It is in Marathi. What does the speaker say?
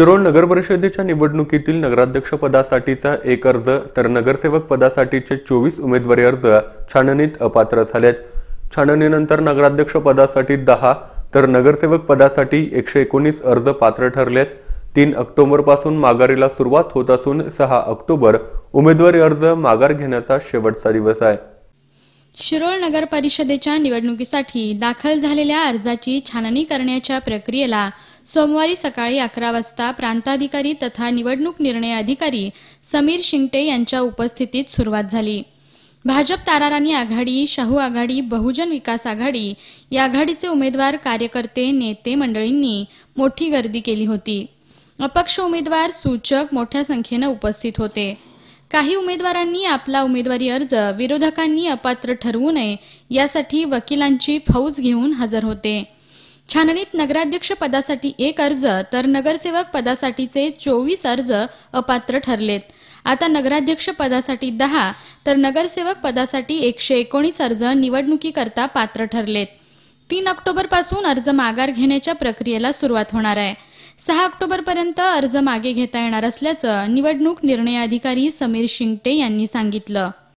शिरोळ नगर परिषदेच्या निवडणुकीतील नगराध्यक्ष पदासाठीचा एक अर्ज तर नगरसेवक पदासाठीचे चोवीस उमेदवारी अर्ज छाननीत अपात्र झालेत छाननीनंतर नगराध्यक्ष पदासाठी दहा तर नगरसेवक पदासाठी एकशे एकोणीस अर्ज पात्र ठरलेत तीन ऑक्टोबरपासून माघारीला सुरुवात होत असून सहा ऑक्टोबर उमेदवारी अर्ज माघार घेण्याचा शेवटचा दिवस आहे शिरोळ नगर परिषदेच्या निवडणुकीसाठी दाखल झालेल्या अर्जाची छाननी करण्याच्या प्रक्रियेला सोमवारी सकाळी अकरा वाजता प्रांताधिकारी तथा निवडणूक निर्णय अधिकारी समीर शिंगटे यांच्या उपस्थितीत सुरुवात झाली भाजप तारारानी आघाडी शाहू आघाडी बहुजन विकास आघाडी या आघाडीचे उमेदवार कार्यकर्ते नेते मंडळींनी मोठी गर्दी केली होती अपक्ष उमेदवार सूचक मोठ्या संख्येनं उपस्थित होते काही उमेदवारांनी आपला उमेदवारी अर्ज विरोधकांनी अपात्र ठरवू नये यासाठी वकिलांची फौज घेऊन हजर होते छाननीत नगराध्यक्ष पदासाठी एक अर्ज तर नगरसेवक पदासाठीचे चोवीस अर्ज अपात्र ठरलेत आता नगराध्यक्ष पदासाठी दहा तर नगरसेवक पदासाठी एकशे एकोणीस अर्ज निवडणुकीकरता पात्र ठरलेत तीन ऑक्टोबरपासून अर्ज माघार घेण्याच्या प्रक्रियेला सुरुवात होणार आहे सहा ऑक्टोबरपर्यंत अर्ज मागे घेता येणार असल्याचं निवडणूक निर्णय अधिकारी समीर शिंगटे यांनी सांगितलं